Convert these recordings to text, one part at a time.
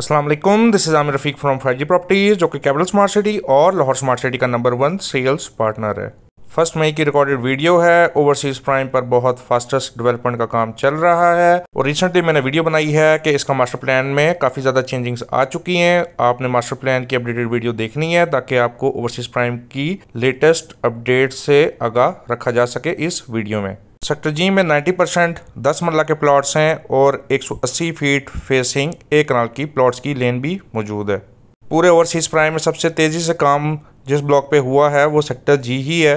Aslam this is Aamir Rafiq from five properties जो कि Capital smart City और लाहौर स्मार्ट सिटी का नंबर वन सेल्स पार्टनर है फर्स्ट मई की रिकॉर्डेड वीडियो है ओवरसीज प्राइम पर बहुत फास्टेस्ट डेवलपमेंट का काम चल रहा है और रिसेंटली मैंने वीडियो बनाई है कि इसका मास्टर प्लान में काफ़ी ज़्यादा चेंजिंग्स आ चुकी हैं आपने मास्टर प्लान की अपडेटेड वीडियो देखनी है ताकि आपको ओवरसीज प्राइम की लेटेस्ट अपडेट से आगाह रखा जा सके इस वीडियो में सेक्टर जी में 90 परसेंट दस मरला के प्लॉट्स हैं और 180 फीट फेसिंग एक कनाल की प्लॉट्स की लेन भी मौजूद है पूरे ओवरसीज़ प्राइम में सबसे तेज़ी से काम जिस ब्लॉक पे हुआ है वो सेक्टर जी ही है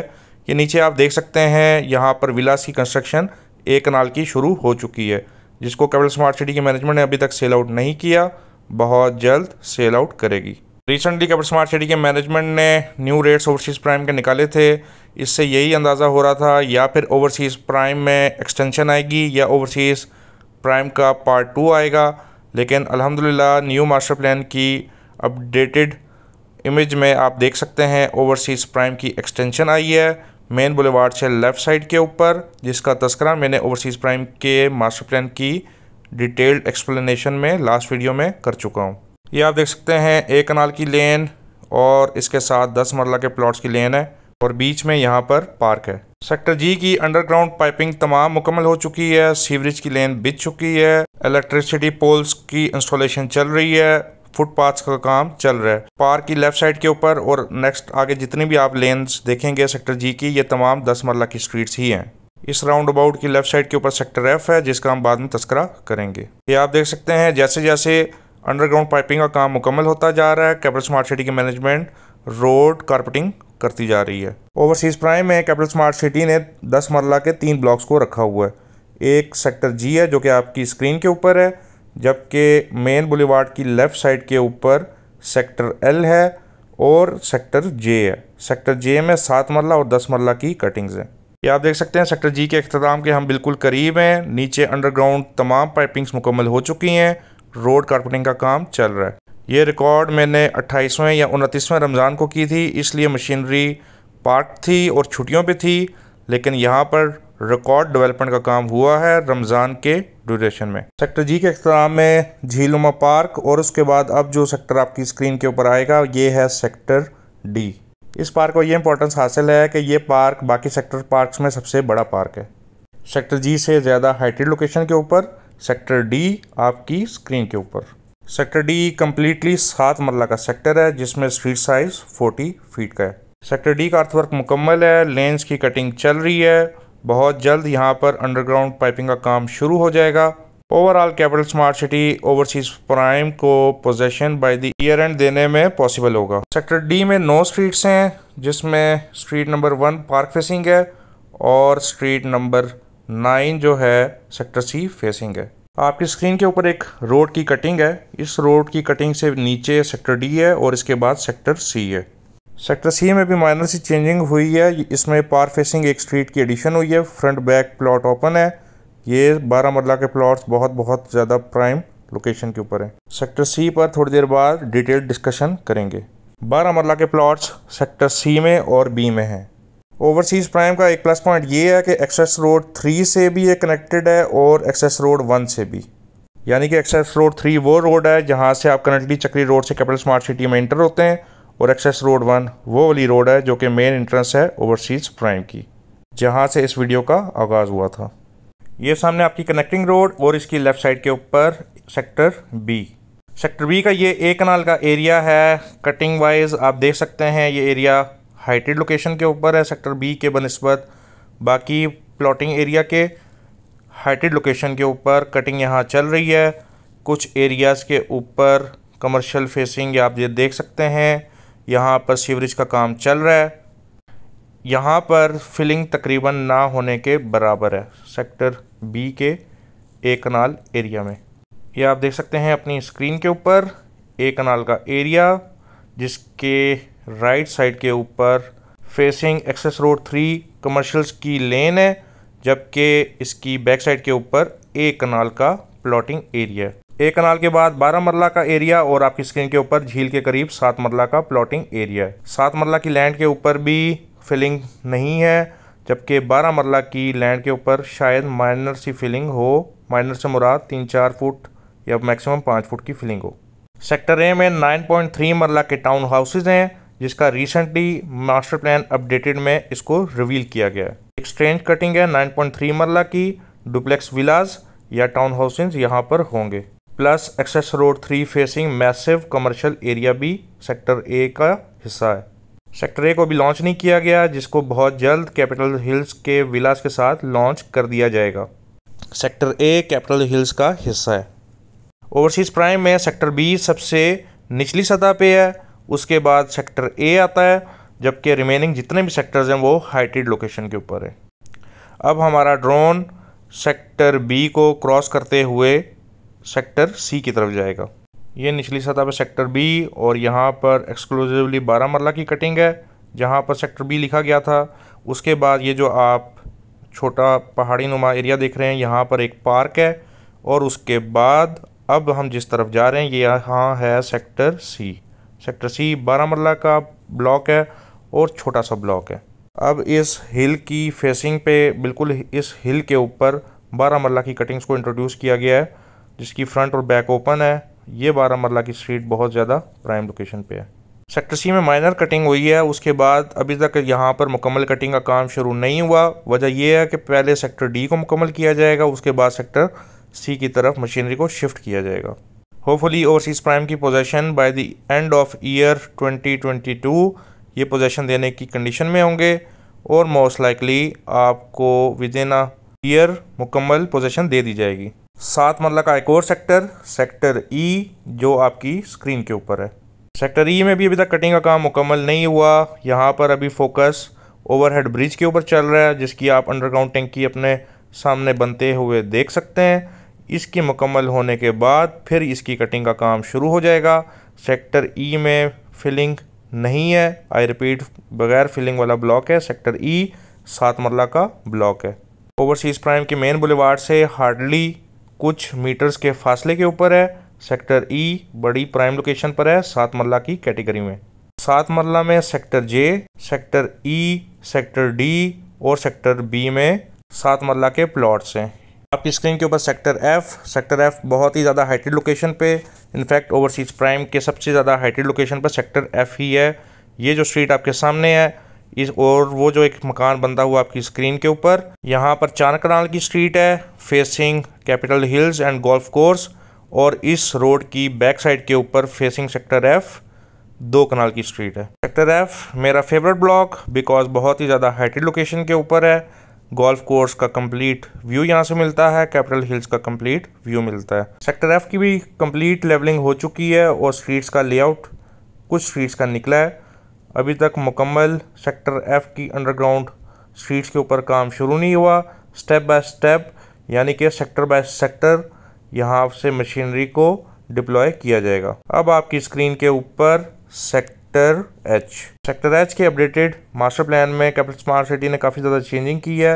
ये नीचे आप देख सकते हैं यहाँ पर विलास की कंस्ट्रक्शन एक कनाल की शुरू हो चुकी है जिसको कैपिटल स्मार्ट सिटी की मैनेजमेंट ने अभी तक सेल आउट नहीं किया बहुत जल्द सेल आउट करेगी रिसेंटली कबर स्मार्ट सिटी के मैनेजमेंट ने न्यू रेट्स ओवरसीज़ प्राइम के निकाले थे इससे यही अंदाज़ा हो रहा था या फिर ओवरसीज़ प्राइम में एक्सटेंशन आएगी या ओवरसीज़ प्राइम का पार्ट टू आएगा लेकिन अल्हम्दुलिल्लाह न्यू मास्टर प्लान की अपडेटेड इमेज में आप देख सकते हैं ओवरसीज़ प्राइम की एक्सटेंशन आई है मेन बुलेवार्ड से लेफ़्ट साइड के ऊपर जिसका तस्करा मैंने ओवरसीज़ प्राइम के मास्टर प्लान की डिटेल्ड एक्सप्लेनेशन में लास्ट वीडियो में कर चुका हूँ ये आप देख सकते हैं एक कनाल की लेन और इसके साथ दस मरला के प्लॉट्स की लेन है और बीच में यहाँ पर पार्क है सेक्टर जी की अंडरग्राउंड पाइपिंग तमाम मुकम्मल हो चुकी है सीवरेज की लेन बिछ चुकी है इलेक्ट्रिसिटी पोल्स की इंस्टॉलेशन चल रही है फुटपाथ का काम चल रहा है पार्क की लेफ्ट साइड के ऊपर और नेक्स्ट आगे जितनी भी आप लेन्स देखेंगे सेक्टर जी की ये तमाम दस मरला की स्ट्रीट्स ही हैं इस राउंड अबाउट की लेफ्ट साइड के ऊपर सेक्टर एफ है जिसका हम बाद में तस्करा करेंगे ये आप देख सकते हैं जैसे जैसे अंडरग्राउंड पाइपिंग का काम मुकम्मल होता जा रहा है कैपिटल स्मार्ट सिटी की मैनेजमेंट रोड कारपेटिंग करती जा रही है ओवरसीज़ प्राइम में कैपिटल स्मार्ट सिटी ने दस मरला के तीन ब्लॉक्स को रखा हुआ है एक सेक्टर जी है जो कि आपकी स्क्रीन के ऊपर है जबकि मेन बुलेवार्ड की लेफ़्ट साइड के ऊपर सेक्टर एल है और सेक्टर जे है सेक्टर जे में सात मरला और दस मरला की कटिंग्स हैं ये आप देख सकते हैं सेक्टर जी के अख्ताम के हम बिल्कुल करीब हैं नीचे अंडरग्राउंड तमाम पाइपिंग्स मुकम्मल हो चुकी हैं रोड कार्पेटिंग का काम चल रहा है ये रिकॉर्ड मैंने अट्ठाईसवें या उनतीसवें रमज़ान को की थी इसलिए मशीनरी पार्क थी और छुट्टियों पे थी लेकिन यहाँ पर रिकॉर्ड डेवलपमेंट का काम हुआ है रमज़ान के ड्यूरेशन में सेक्टर जी के अख्ताम में झीलुमा पार्क और उसके बाद अब जो सेक्टर आपकी स्क्रीन के ऊपर आएगा ये है सेक्टर डी इस पार्क को ये इंपॉर्टेंस हासिल है कि ये पार्क बाकी सेक्टर पार्क में सबसे बड़ा पार्क है सेक्टर जी से ज़्यादा हाइटेड लोकेशन के ऊपर सेक्टर डी आपकी स्क्रीन के ऊपर सेक्टर डी कम्प्लीटली सात मरला का सेक्टर है जिसमें स्ट्रीट साइज 40 फीट का है सेक्टर डी का अर्थवर्क मुकम्मल है लेंस की कटिंग चल रही है बहुत जल्द यहाँ पर अंडरग्राउंड पाइपिंग का काम शुरू हो जाएगा overall Capital smart City Overseas Prime को possession by the year end देने में पॉसिबल होगा सेक्टर डी में नौ स्ट्रीट्स हैं जिसमें street number one park facing है और स्ट्रीट नंबर नाइन जो है सेक्टर सी फेसिंग है आपकी स्क्रीन के ऊपर एक रोड की कटिंग है इस रोड की कटिंग से नीचे सेक्टर डी है और इसके बाद सेक्टर सी है सेक्टर सी में भी माइनर सी चेंजिंग हुई है इसमें पार फेसिंग एक स्ट्रीट की एडिशन हुई है फ्रंट बैक प्लॉट ओपन है ये बारह मरला के प्लॉट्स बहुत बहुत ज़्यादा प्राइम लोकेशन के ऊपर है सेक्टर सी पर थोड़ी देर बाद डिटेल डिस्कशन करेंगे बारह मरला के प्लॉट्स सेक्टर सी में और बी में हैं ओवरसीज़ प्राइम का एक प्लस पॉइंट ये है कि एक्सेस रोड थ्री से भी ये कनेक्टेड है और एक्सेस रोड वन से भी यानी कि एक्सेस रोड थ्री वो रोड है जहाँ से आप करंटली चक्री रोड से कैपिटल स्मार्ट सिटी में इंटर होते हैं और एक्सेस रोड वन वो वाली रोड है जो कि मेन एंट्रेंस है ओवरसीज़ प्राइम की जहाँ से इस वीडियो का आगाज़ हुआ था ये सामने आपकी कनेक्टिंग रोड और इसकी लेफ़्ट साइड के ऊपर सेक्टर बी सेक्टर बी का ये ए कनाल का एरिया है कटिंग वाइज आप देख सकते हैं ये एरिया हाइटेड लोकेशन के ऊपर है सेक्टर बी के बनस्बत बाकी प्लॉटिंग एरिया के हाइटेड लोकेशन के ऊपर कटिंग यहाँ चल रही है कुछ एरियाज़ के ऊपर कमर्शियल फेसिंग आप ये देख सकते हैं यहाँ पर सीवरेज का काम चल रहा है यहाँ पर फिलिंग तकरीबन ना होने के बराबर है सेक्टर बी के ए कनाल एरिया में यह आप देख सकते हैं अपनी स्क्रीन के ऊपर ए कनाल का एरिया जिसके राइट साइड के ऊपर facing access road three commercials की लेन है जबकि इसकी बैक साइड के ऊपर ए कनाल का प्लॉटिंग एरिया है ए कनाल के बाद 12 मरला का एरिया और आपकी स्क्रीन के ऊपर झील के करीब सात मरला का प्लॉटिंग एरिया है सात मरला की लैंड के ऊपर भी फिलिंग नहीं है जबकि 12 मरला की लैंड के ऊपर शायद माइनर सी फिलिंग हो माइनर से मुराद तीन चार फुट या मैक्सिमम पाँच फुट की फिलिंग हो सेक्टर ए में 9.3 मरला के टाउन हाउसेज हैं जिसका रिसेंटली मास्टर प्लान अपडेटेड में इसको रिवील किया गया है एक स्ट्रेंज कटिंग है 9.3 मरला की डुप्लेक्स विलाज या टाउन हाउसिंग यहाँ पर होंगे plus access road three facing massive commercial area भी सेक्टर ए का हिस्सा है सेक्टर ए को भी लॉन्च नहीं किया गया जिसको बहुत जल्द कैपिटल हिल्स के विलाज के साथ लॉन्च कर दिया जाएगा सेक्टर ए कैपिटल हिल्स का हिस्सा है ओवरसीज़ प्राइम में सेक्टर बी सबसे निचली सतह पे है उसके बाद सेक्टर ए आता है जबकि रिमेनिंग जितने भी सेक्टर्स हैं वो हाइटेड लोकेशन के ऊपर है अब हमारा ड्रोन सेक्टर बी को क्रॉस करते हुए सेक्टर सी की तरफ जाएगा ये निचली सतह पर सेक्टर बी और यहाँ पर एक्सक्लूसिवली बारह मरला की कटिंग है जहाँ पर सेक्टर बी लिखा गया था उसके बाद ये जो आप छोटा पहाड़ी नुमा एरिया देख रहे हैं यहाँ पर एक पार्क है और उसके बाद अब हम जिस तरफ जा रहे हैं ये यहाँ है सेक्टर सी सेक्टर सी बारह मरला का ब्लॉक है और छोटा सा ब्लॉक है अब इस हिल की फेसिंग पे बिल्कुल इस हिल के ऊपर बारह मरला की कटिंग्स को इंट्रोड्यूस किया गया है जिसकी फ्रंट और बैक ओपन है ये बारह मरला की स्ट्रीट बहुत ज़्यादा प्राइम लोकेशन पे है सेक्टर सी में माइनर कटिंग हुई है उसके बाद अभी तक यहाँ पर मुकम्मल कटिंग का काम शुरू नहीं हुआ वजह यह है कि पहले सेक्टर डी को मुकम्मल किया जाएगा उसके बाद सेक्टर सी की तरफ मशीनरी को शिफ्ट किया जाएगा होपफुली ओवरसीज़ प्राइम की possession by the end of year 2022 ये पोजेसन देने की कंडीशन में होंगे और मोस्ट लाइकली आपको विद इन अ ईयर मुकम्मल पोजेसन दे दी जाएगी सात मरला का एक और सेक्टर सेक्टर ई जो आपकी स्क्रीन के ऊपर है सेक्टर ई e में भी अभी तक कटिंग का काम मुकम्मल नहीं हुआ यहाँ पर अभी फोकस ओवरहेड ब्रिज के ऊपर चल रहा है जिसकी आप अंडरग्राउंड टैंकी अपने सामने बनते हुए देख सकते हैं इसके मुकम्मल होने के बाद फिर इसकी कटिंग का काम शुरू हो जाएगा सेक्टर ई e में फिलिंग नहीं है आई रिपीट बगैर फिलिंग वाला ब्लॉक है सेक्टर ई e सात मरला का ब्लॉक है ओवरसीज़ प्राइम के मेन बुलेवार्ड से हार्डली कुछ मीटर्स के फासले के ऊपर है सेक्टर ई e बड़ी प्राइम लोकेशन पर है सात मरला की कैटेगरी में सात मरला में sector J sector E sector D और सेक्टर बी में सात मरला के प्लॉट्स हैं आपकी स्क्रीन के ऊपर सेक्टर एफ सेक्टर एफ बहुत ही ज़्यादा हाइटेड लोकेशन पे इनफैक्ट ओवरसीज प्राइम के सबसे ज़्यादा हाइटेड लोकेशन पर सेक्टर एफ ही है ये जो स्ट्रीट आपके सामने है इस और वो जो एक मकान बनता हुआ आपकी स्क्रीन के ऊपर यहाँ पर चानकनाल की स्ट्रीट है facing Capital Hills and golf course और इस रोड की बैक साइड के ऊपर फेसिंग सेक्टर एफ दो कनाल की स्ट्रीट है सेक्टर एफ मेरा फेवरेट ब्लॉक बिकॉज बहुत ही ज़्यादा हाइटेड लोकेशन के ऊपर है गोल्फ कोर्स का कंप्लीट व्यू यहाँ से मिलता है कैपिटल हिल्स का कंप्लीट व्यू मिलता है सेक्टर एफ की भी कंप्लीट लेवलिंग हो चुकी है और स्ट्रीट्स का लेआउट कुछ स्ट्रीट्स का निकला है अभी तक मुकम्मल सेक्टर एफ की अंडरग्राउंड स्ट्रीट्स के ऊपर काम शुरू नहीं हुआ स्टेप बाय स्टेप यानी कि सेक्टर बाय सेक्टर यहाँ से मशीनरी को डिप्लॉय किया जाएगा अब आपकी स्क्रीन के ऊपर sector sector H sector H के अपडेटेड मास्टर प्लान में कैपिटल स्मार्ट सिटी ने काफ़ी ज़्यादा चेंजिंग की है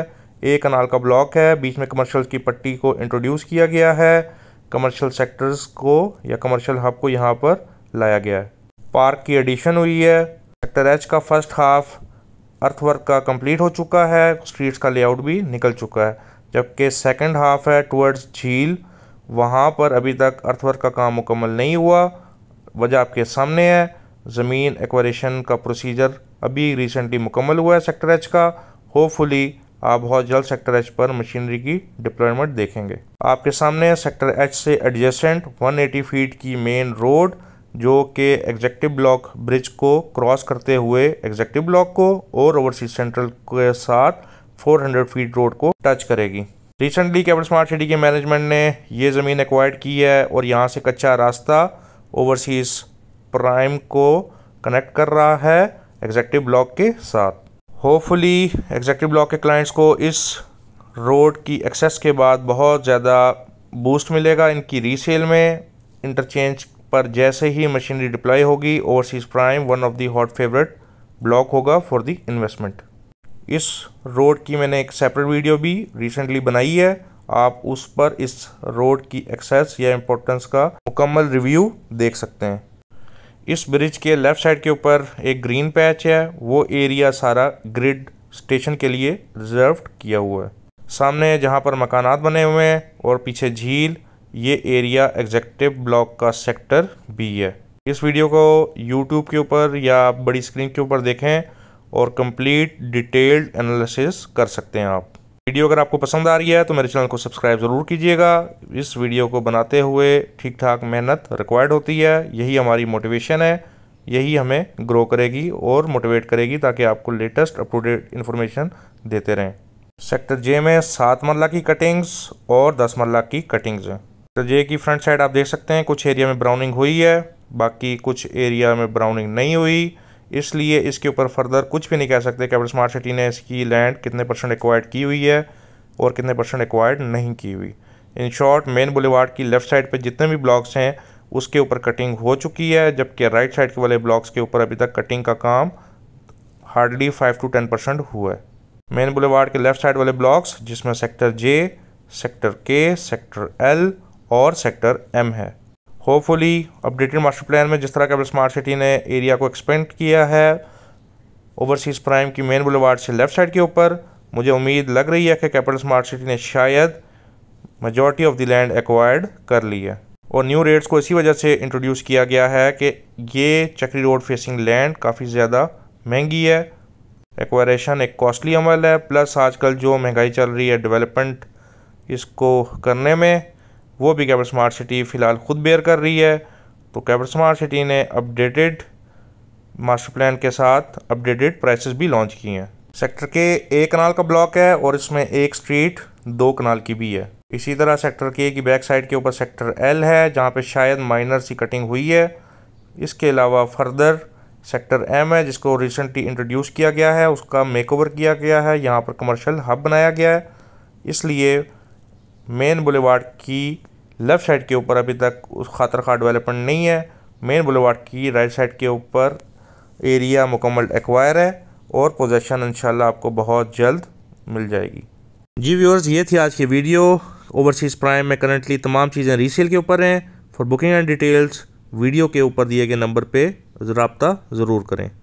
एक कनाल का ब्लॉक है बीच में कमर्शियल की पट्टी को इंट्रोड्यूस किया गया है कमर्शियल सेक्टर्स को या कमर्शियल हब को यहाँ पर लाया गया है पार्क की एडिशन हुई है सेक्टर एच का फर्स्ट हाफ अर्थवर्क का कंप्लीट हो चुका है स्ट्रीट्स का लेआउट भी निकल चुका है जबकि सेकंड हाफ है टुवर्ड्स झील वहाँ पर अभी तक अर्थवर्क का काम मुकम्मल नहीं हुआ वजह आपके सामने है ज़मीन एक्वारेशन का प्रोसीजर अभी रिसेंटली मुकम्मल हुआ है सेक्टर एच का होपफुली आप बहुत जल्द सेक्टर एच पर मशीनरी की डिप्लॉयमेंट देखेंगे आपके सामने सेक्टर एच से एडजेसेंट 180 फीट की मेन रोड जो कि एग्जेक्टिव ब्लॉक ब्रिज को क्रॉस करते हुए एग्जेक्टिव ब्लॉक को और ओवरसीज सेंट्रल के साथ 400 फीट रोड को टच करेगी रिसेंटली कैपिटल स्मार्ट सिटी के मैनेजमेंट ने ये ज़मीन एक्वायर की है और यहाँ से कच्चा रास्ता ओवरसीज़ प्राइम को कनेक्ट कर रहा है एग्जैक्टिव ब्लॉक के साथ होपफुली एग्जैक्टिव ब्लॉक के क्लाइंट्स को इस रोड की एक्सेस के बाद बहुत ज़्यादा बूस्ट मिलेगा इनकी रीसेल में इंटरचेंज पर जैसे ही मशीनरी डिप्लॉय होगी Overseas Prime one of the hot favourite block होगा फॉर दी इन्वेस्टमेंट इस रोड की मैंने एक सेपरेट वीडियो भी रिसेंटली बनाई है आप उस पर इस रोड की एक्सेस या इम्पोर्टेंस का मुकम्मल रिव्यू देख सकते हैं इस ब्रिज के लेफ्ट साइड के ऊपर एक ग्रीन पैच है वो एरिया सारा ग्रिड स्टेशन के लिए रिजर्व किया हुआ है सामने जहाँ पर मकानात बने हुए हैं और पीछे झील ये एरिया एग्जेक्टिव ब्लॉक का सेक्टर बी है इस वीडियो को यूट्यूब के ऊपर या बड़ी स्क्रीन के ऊपर देखें और कंप्लीट डिटेल्ड एनालिसिस कर सकते हैं आप वीडियो अगर आपको पसंद आ रही है तो मेरे चैनल को सब्सक्राइब ज़रूर कीजिएगा इस वीडियो को बनाते हुए ठीक ठाक मेहनत रिक्वायर्ड होती है यही हमारी मोटिवेशन है यही हमें ग्रो करेगी और मोटिवेट करेगी ताकि आपको लेटेस्ट अप डेट इन्फॉर्मेशन देते रहें सेक्टर जे में सात मरला की कटिंग्स और दस मरला की कटिंग्स हैं सेक्टर जे की फ्रंट साइड आप देख सकते हैं कुछ एरिया में ब्राउनिंग हुई है बाकी कुछ एरिया में ब्राउनिंग नहीं हुई इसलिए इसके ऊपर फर्दर कुछ भी नहीं कह सकते कैपिटल स्मार्ट सिटी ने इसकी लैंड कितने परसेंट एक्वायर्ड की हुई है और कितने परसेंट एक्वायर्ड नहीं की हुई इन शॉर्ट मेन बुलेवार्ड की लेफ़्ट साइड पर जितने भी ब्लॉक्स हैं उसके ऊपर कटिंग हो चुकी है जबकि राइट साइड के वाले ब्लॉक्स के ऊपर अभी तक कटिंग का काम hardly five to ten percent हुआ है मेन बुलेवार्ड के लेफ़्ट साइड वाले ब्लॉक्स जिसमें sector J sector K sector L और सेक्टर एम है होपफुली अपडेटेड मास्टर प्लान में जिस तरह का स्मार्ट सिटी ने एरिया को एक्सपेंड किया है ओवरसीज़ प्राइम की मेन बुलेवार्ड से लेफ्ट साइड के ऊपर मुझे उम्मीद लग रही है कि कैपिटल स्मार्ट सिटी ने शायद majority of the land acquired कर ली है और न्यू रेट्स को इसी वजह से इंट्रोड्यूस किया गया है कि ये चक्री रोड फेसिंग लैंड काफ़ी ज़्यादा महंगी है एक्वायरेशन एक कॉस्टली अमल है प्लस आजकल जो महंगाई चल रही है डेवलपमेंट इसको करने में वो भी कैबर स्मार्ट सिटी फ़िलहाल ख़ुद बेयर कर रही है तो कैबर स्मार्ट सिटी ने अपडेटेड मास्टर प्लान के साथ अपडेटेड प्राइसेस भी लॉन्च की हैं सेक्टर के ए कनाल का ब्लॉक है और इसमें एक स्ट्रीट दो कनाल की भी है इसी तरह सेक्टर के की बैक साइड के ऊपर सेक्टर एल है जहाँ पर शायद माइनर सी कटिंग हुई है इसके अलावा फर्दर सेक्टर एम है जिसको रिसेंटली इंट्रोड्यूस किया गया है उसका मेकओवर किया गया है यहाँ पर कमर्शियल हब बनाया गया है इसलिए मेन बुलेवार्ड की लेफ़्ट साइड के ऊपर अभी तक उस खातर खा डेवलपमेंट नहीं है मेन बुलेवार्ड की राइट साइड के ऊपर एरिया मुकम्मल एक्वायर है और पोजेसन इंशाल्लाह आपको बहुत जल्द मिल जाएगी जी व्यूअर्स ये थी आज की वीडियो ओवरसीज़ प्राइम में करंटली तमाम चीज़ें रीसेल के ऊपर हैं for booking and details video के ऊपर दिए गए नंबर पे रबता ज़रूर करें